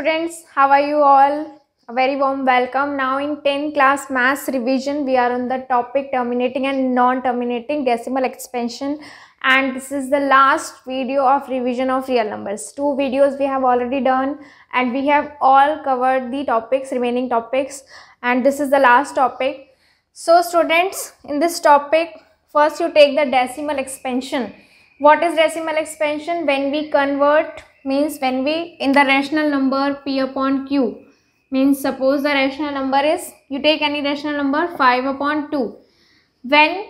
students, how are you all? A very warm welcome. Now in 10th class mass revision, we are on the topic terminating and non-terminating decimal expansion and this is the last video of revision of real numbers. Two videos we have already done and we have all covered the topics, remaining topics and this is the last topic. So students, in this topic, first you take the decimal expansion. What is decimal expansion? When we convert means when we in the rational number p upon q means suppose the rational number is you take any rational number 5 upon 2 when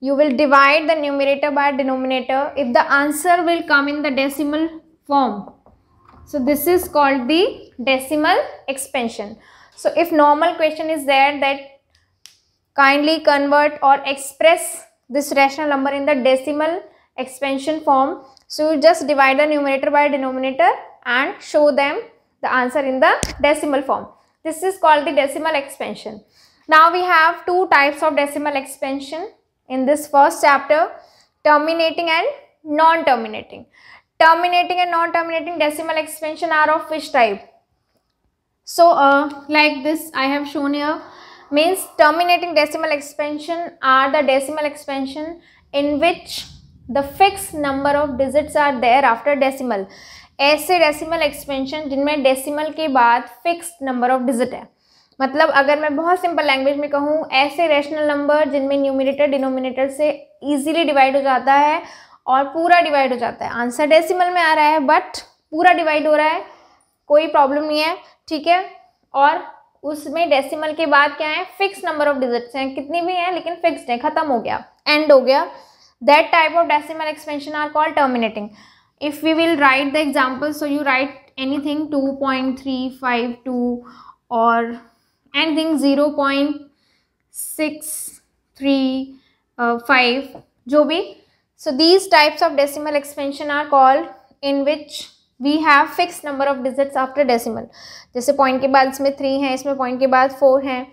you will divide the numerator by denominator if the answer will come in the decimal form so this is called the decimal expansion so if normal question is there that kindly convert or express this rational number in the decimal expansion form so you just divide the numerator by denominator and show them the answer in the decimal form. This is called the decimal expansion. Now we have two types of decimal expansion in this first chapter, terminating and non-terminating. Terminating and non-terminating decimal expansion are of which type? So uh, like this I have shown here means terminating decimal expansion are the decimal expansion in which the fix number of digits are there after decimal ऐसे decimal expansion जिनमें decimal के बाद fix number of digit है मतलब अगर मैं बहुत simple language में कहूँ ऐसे रेशनल नंबर जिनमें न्यूमिनेटर डिनोमिनेटर से ईजिली डिवाइड हो जाता है और पूरा डिवाइड हो जाता है आंसर डेसिमल में आ रहा है बट पूरा डिवाइड हो रहा है कोई प्रॉब्लम नहीं है ठीक है और उसमें डेसिमल के बाद क्या है फिक्स नंबर ऑफ डिजिट्स हैं कितनी भी हैं लेकिन फिक्स्ड हैं ख़त्म हो गया एंड हो गया that type of decimal expansion are called terminating if we will write the example so you write anything 2.352 or anything 0.635 uh, jo bhi. so these types of decimal expansion are called in which we have fixed number of digits after decimal jaise point ke baad isme 3 hai isme point ke baad 4 hai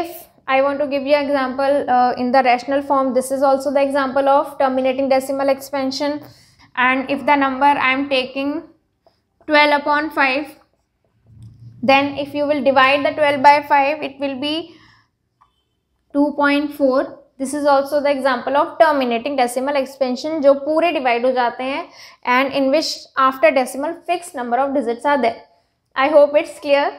if I want to give you an example uh, in the rational form. This is also the example of terminating decimal expansion. And if the number I am taking 12 upon 5, then if you will divide the 12 by 5, it will be 2.4. This is also the example of terminating decimal expansion जो पूरे divide हो जाते हैं and in which after decimal fix number of digits are there I hope it's clear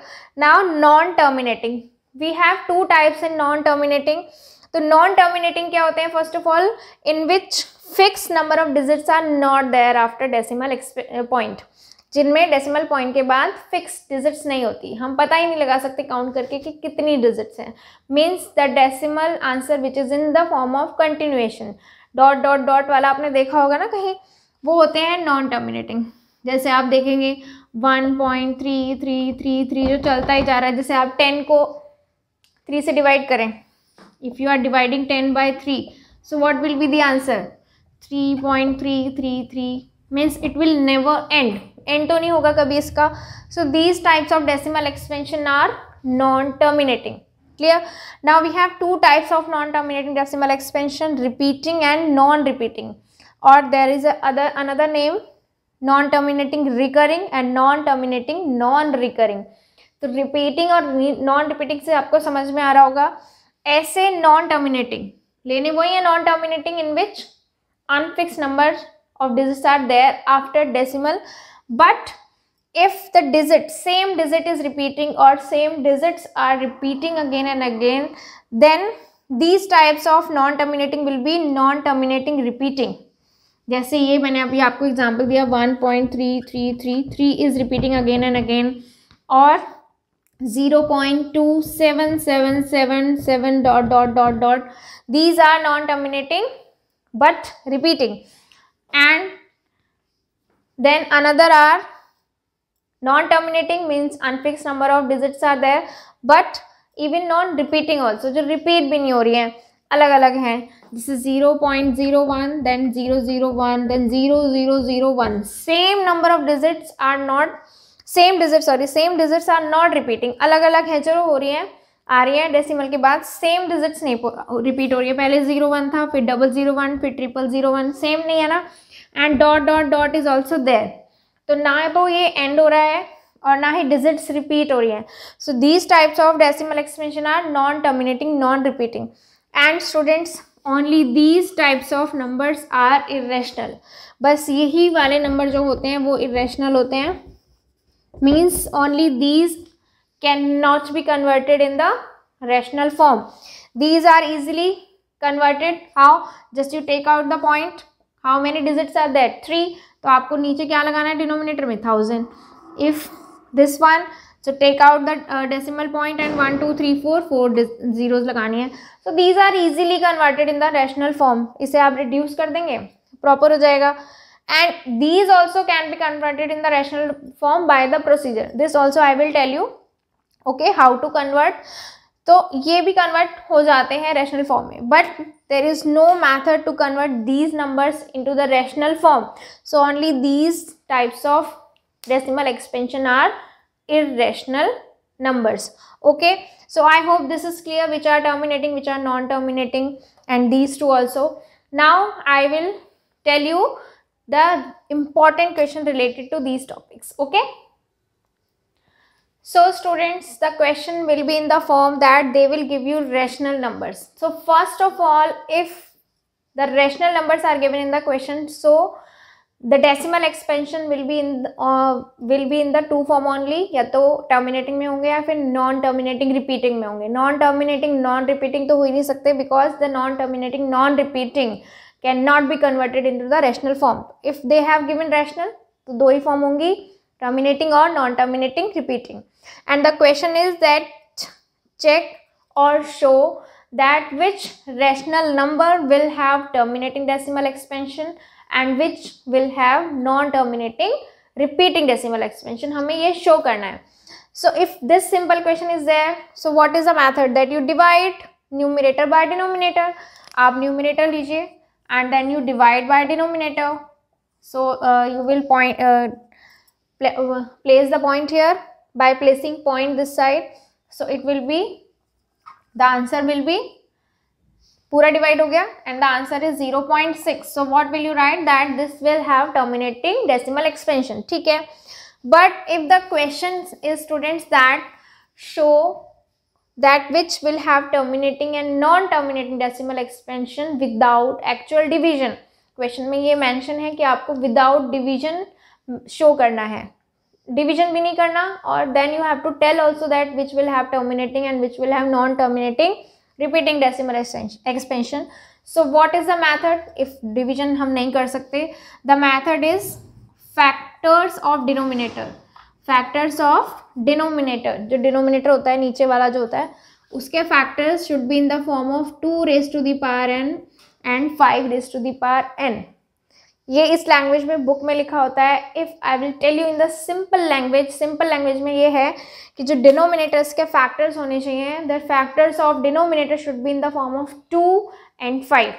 now non terminating we have two types in non terminating तो non terminating क्या होते हैं first of all in which fix number of digits are not there after decimal point जिनमें decimal point के बाद fix digits नहीं होती हम पता ही नहीं लगा सकते काउंट करके कि कितनी डिजिट्स हैं means the decimal answer which is in the form of continuation dot dot dot वाला आपने देखा होगा ना कहीं वो होते हैं नॉन टर्मिनेटिंग जैसे आप देखेंगे one point three three three three जो चलता ही जा रहा है जैसे आप टेन को थ्री से डिवाइड करें if you are dividing ten by three so what will be the answer three point three three three means it will never end end तो नहीं होगा कभी इसका so these types of decimal expansion are non terminating clear now we have two types of non terminating decimal expansion repeating and non repeating और there is other another name non terminating recurring and non terminating non recurring तो repeating और non repeating से आपको समझ में आ रहा होगा ऐसे नॉन टर्मिनेटिंग लेने वही है non terminating in which unfix number of digits are there after decimal but if the digit same digit is repeating और same digits are repeating again and again then these types of non terminating will be non terminating repeating जैसे ये मैंने अभी आपको example दिया one point three three three three is repeating again and again और 0.27777 dot dot dot dot these are non terminating but repeating and then another are non terminating means unfixed number of digits are there but even non repeating also जो repeat भी नहीं हो रही है अलग अलग हैं 0.01 then 001 then 0001 same number of digits are not same digit sorry same digits are not repeating अलग अलग है जो हो रही है आ रही है डेसिमल के बाद सेम डिजिट्स नहीं रिपीट हो रही है पहले जीरो वन था फिर डबल जीरो वन फिर ट्रिपल जीरो वन सेम नहीं है ना and dot dot dot is also there तो ना तो ये एंड हो रहा है और ना ही डिजिट्स रिपीट हो रही है so these types of decimal expression are non terminating non repeating and students only these types of numbers are irrational बस यही वाले नंबर जो होते हैं वो इेशनल होते हैं means only these cannot be converted in the rational form these are easily converted how just you take out the point how many digits are there three तो आपको नीचे क्या लगाना है डिनोमिनेटर में thousand if this one so take out the decimal point and one two three four four zeros लगानी है so these are easily converted in the rational form इसे आप रिड्यूस कर देंगे प्रॉपर हो जाएगा and these also can be converted in the rational form by the procedure this also i will tell you okay how to convert So, ये भी convert हो जाते हैं rational form में But there is no method to convert these numbers into the rational form. So, only these types of decimal expansion are irrational numbers okay so i hope this is clear which are terminating which are non terminating and these two also now i will tell you the important question related to these topics okay so students the question will be in the form that they will give you rational numbers so first of all if the rational numbers are given in the question so the decimal expansion will be in uh, will be in the two form only या तो terminating में होंगे या फिर non terminating repeating में होंगे non terminating non repeating तो हो ही नहीं सकते because the non terminating non repeating can not be converted into the rational form if they have given rational तो दो ही फॉर्म होंगी टर्मिनेटिंग और non terminating repeating and the question is that check और show that which rational number will have terminating decimal expansion and which will have non terminating repeating decimal expansion हमें ये show करना है so if this simple question is there so what is the method that you divide numerator by denominator आप numerator लीजिए and then you divide by denominator so uh, you will point uh, uh, place the point here by placing point this side so it will be the answer will be pura divide ho gaya and the answer is 0.6 so what will you write that this will have terminating decimal expansion theek hai but if the question is students that show that which will have terminating and non-terminating decimal expansion without actual division. Question में ये mention है कि आपको without division show करना है. Division भी नहीं करना then you have to tell also that which will have terminating and which will have non-terminating repeating decimal expansion. So what is the method? If division हम नहीं कर the method is factors of denominator. Factors of denominator जो denominator होता है नीचे वाला जो होता है उसके factors should be in the form of two raise to the power n and five raise to the power n ये इस लैंग्वेज में बुक में लिखा होता है if I will tell you in the simple language simple language में ये है कि जो डिनोमिनेटर्स के फैक्टर्स होने चाहिए the factors of denominator should be in the form of two and five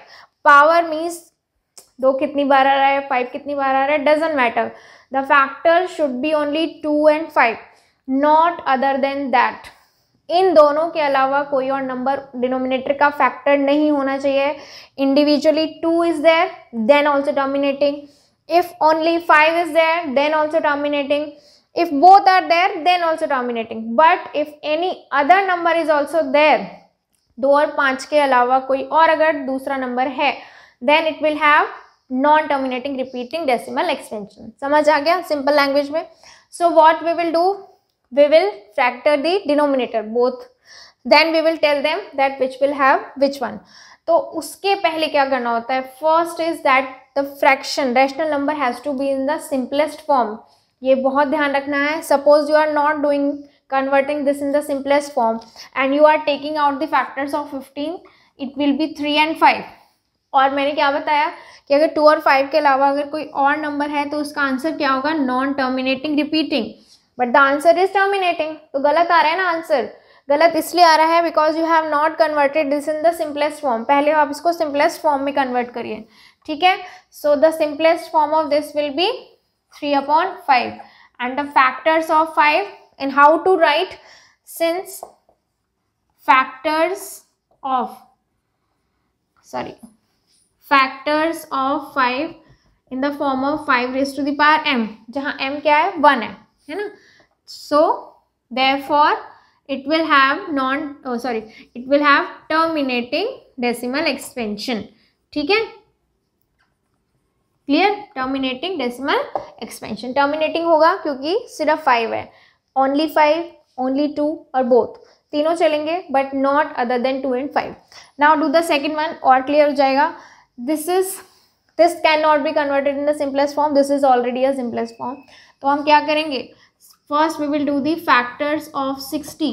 power means दो कितनी बार आ रहा है फाइव कितनी बार आ रहा है doesn't matter the factors should be only two and five not other than that इन दोनों के अलावा कोई और नंबर डिनोमिनेटर का फैक्टर नहीं होना चाहिए individually two is there then also dominating if only five is there then also dominating if both are there then also dominating but if any other number is also there दो और पांच के अलावा कोई और अगर दूसरा नंबर है then it will have non terminating repeating decimal extension समझ आ गया सिंपल लैंग्वेज में so what we will do we will factor the denominator both then we will tell them that which will have which one तो उसके पहले क्या करना होता है first is that the fraction rational number has to be in the simplest form ये बहुत ध्यान रखना है suppose you are not doing converting this in the simplest form and you are taking out the factors of fifteen it will be three and five और मैंने क्या बताया कि अगर टू और फाइव के अलावा अगर कोई और नंबर है तो उसका आंसर क्या होगा non terminating repeating but the answer is terminating तो गलत आ रहा है ना आंसर गलत इसलिए आ रहा है because you have not converted this in the simplest form पहले आप इसको सिंपलेस्ट फॉर्म में कन्वर्ट करिए ठीक है so the simplest form of this will be three upon five and the factors of five in how to write since factors of sorry factors of five in the form of five raise to the power m जहाँ m क्या है one है है ना so therefore it will have non sorry it will have terminating terminating expansion ठीक है clear terminating decimal expansion terminating होगा क्योंकि सिर्फ फाइव है ओनली फाइव ओनली टू और बोथ तीनों चलेंगे but not other than two and five now do the second one और क्लियर हो जाएगा this is this can not be converted in the simplest form this is already a simplest form तो हम क्या करेंगे first we will do the factors of sixty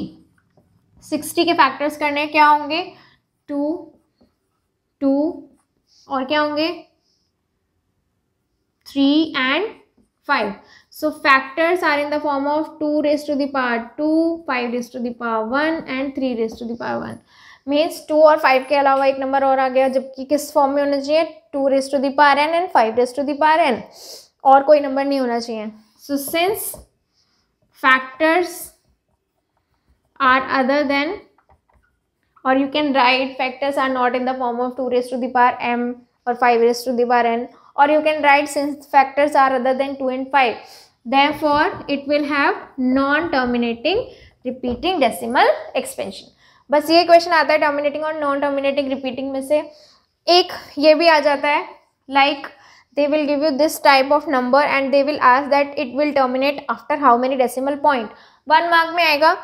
sixty के फैक्टर्स करने क्या होंगे टू टू और क्या होंगे three and five so factors are in the form of two raise to the power two five raised to the power one and three raised to the power one means two और five के अलावा एक number और आ गया जबकि किस form में होना चाहिए two raise to the power n and five raise to the power n और कोई नंबर नहीं होना चाहिए so since factors are other than और you can write factors are not in the form of two raise to the power m और five raise to the power n और you can write since factors are other than two and five then for it will have non terminating repeating decimal expansion बस ये question आता है dominating और non dominating repeating में से एक ये भी आ जाता है like they will give you this type of number and they will ask that it will terminate after how many decimal point one mark में आएगा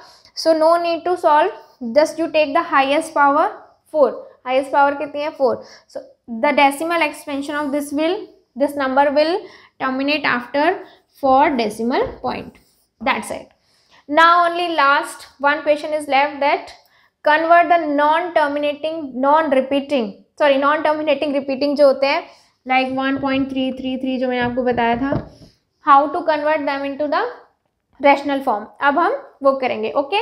so no need to solve just you take the highest power four highest power कितनी है four so the decimal expansion of this will this number will terminate after four decimal point that's it now only last one question is left that convert the non terminating non repeating sorry non terminating repeating जो होते हैं like one point three three three जो मैंने आपको बताया था how to convert them to the rational form अब हम वो करेंगे okay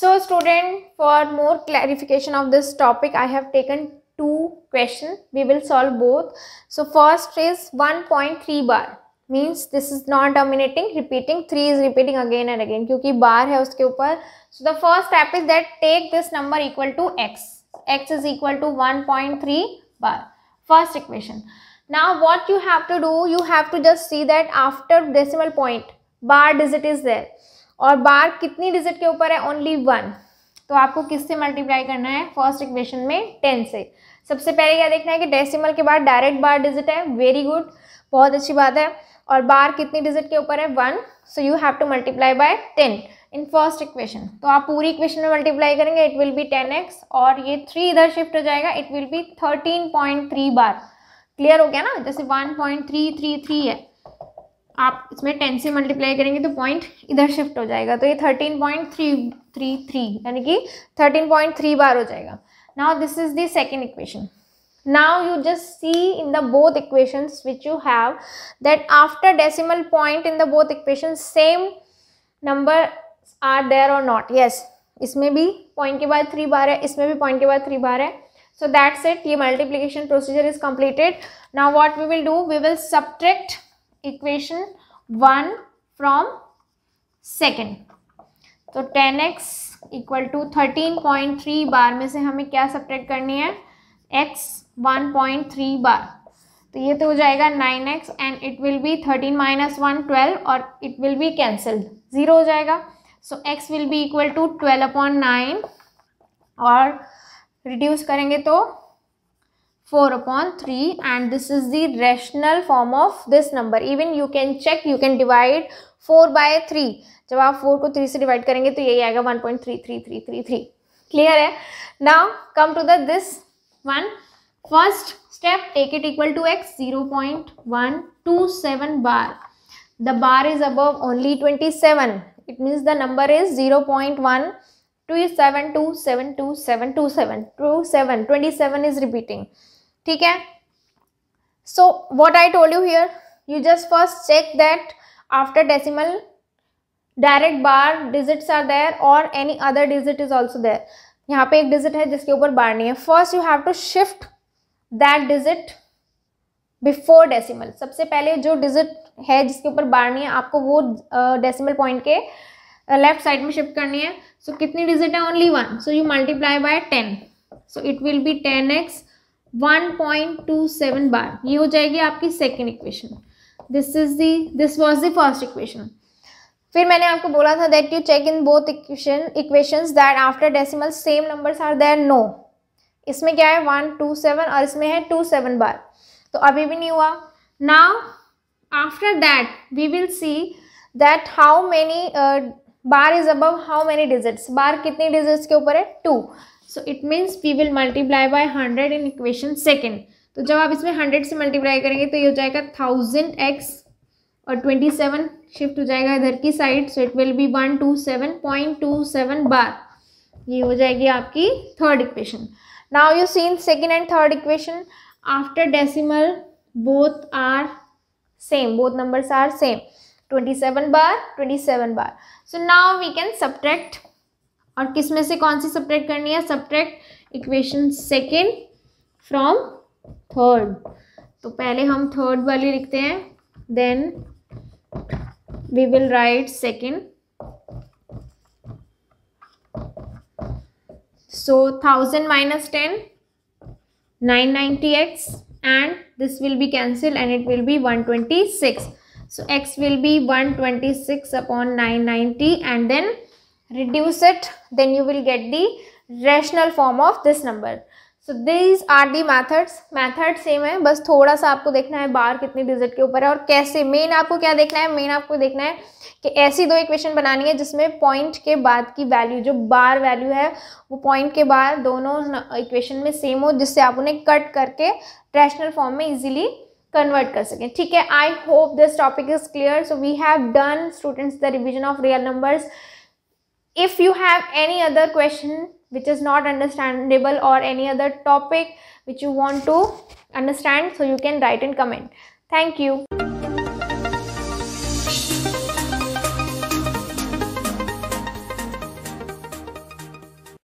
so student for more clarification of this topic I have taken two question we will solve both so first is one point three bar means this is not dominating repeating three is repeating again and again क्योंकि bar है उसके ऊपर so the first step is that take this number equal to x x is equal to one point three bar first equation now what you have to do you have to just see that after decimal point bar digit is there और bar कितनी digit के ऊपर है only one तो आपको किससे multiply करना है फर्स्ट इक्वेशन में टेन से सबसे पहले क्या देखना है कि डेसिमल के बाद डायरेक्ट बार डिजिट है वेरी गुड बहुत अच्छी बात है और बार कितनी डिजिट के ऊपर है one so you have to multiply by ten in first equation तो आप पूरी इक्वेशन में मल्टीप्लाई करेंगे it will be ten x और ये थ्री इधर शिफ्ट हो जाएगा it will be thirteen point three bar clear हो गया ना जैसे one point three three three है आप इसमें टेन से मल्टीप्लाई करेंगे तो पॉइंट इधर शिफ्ट हो जाएगा तो ये thirteen point three three three यानी कि थर्टीन पॉइंट थ्री बार हो जाएगा now this is the second equation now you just see in the both equations which you have that after decimal point in the both equations same number are there or not yes this may be point ke baad 3 bar hai this may be point ke baad 3 bar hai so that's it ye multiplication procedure is completed now what we will do we will subtract equation 1 from second so 10x equal to 13.3 bar mein se hame kya subtract karni hai x one point three bar तो ये तो हो जाएगा nine x and it will be thirteen minus one twelve और it will be cancelled zero हो जाएगा so x will be equal to twelve upon nine और reduce करेंगे तो four upon three and this is the rational form of this number even you can check you can divide four by three जब आप four को three से divide करेंगे तो यही आएगा one point three three three three three clear है now come to the this one first step take it equal to x zero bar the bar is above only 27 it means the number is 0.1 27 is repeating ठीक है so what I told you here you just first check that after decimal direct bar digit are there और any other digit is also there यहाँ पे एक digit है जिसके ऊपर bar नहीं है first you have to shift that digit before decimal सबसे पहले जो डिजिट है जिसके ऊपर बाढ़नी है आपको वो डेसिमल uh, पॉइंट के लेफ्ट साइड में शिफ्ट करनी है सो so, कितनी डिजिट है only one so you multiply by ten so it will be ten x one point two seven bar ये हो जाएगी आपकी second equation this is the this was the first equation फिर मैंने आपको बोला था that you check in both equation equations that after decimal same numbers are there no इसमें क्या है वन टू सेवन और इसमें है टू सेवन बार तो अभी भी नहीं हुआ now after that we will see that how many bar is above how many digits bar कितने डिजिट्स के ऊपर है two so it means we will multiply by hundred in equation second तो जब आप इसमें हंड्रेड से मल्टीप्लाई करेंगे तो ये हो जाएगा थाउजेंड एक्स और ट्वेंटी सेवन शिफ्ट हो जाएगा इधर की side so it will be one two seven point two seven bar ये हो जाएगी आपकी third equation now you seen second second and third equation after decimal both are same both numbers are same 27 bar 27 bar so now we can subtract और किस में से कौन सी सब्ट्रैक्ट करनी है subtract equation second from third तो पहले हम थर्ड वाली लिखते हैं then we will write second So 1000 minus 10, 990x and this will be cancelled and it will be 126. So x will be 126 upon 990 and then reduce it then you will get the rational form of this number. So these are the methods method same है बस थोड़ा सा आपको देखना है बार कितने digit के ऊपर है और कैसे मेन आपको क्या देखना है मेन आपको देखना है कि ऐसी दो इक्वेशन बनानी है जिसमें पॉइंट के बाद की वैल्यू जो बार वैल्यू है वो पॉइंट के बाद दोनों इक्वेशन में सेम हो जिससे आप उन्हें कट करके रैशनल फॉर्म में इजिली कन्वर्ट कर सकें ठीक है I hope this topic is clear so we have done students the revision of real numbers if you have any other question which is not understandable or any other topic which you want to understand so you can write and comment thank you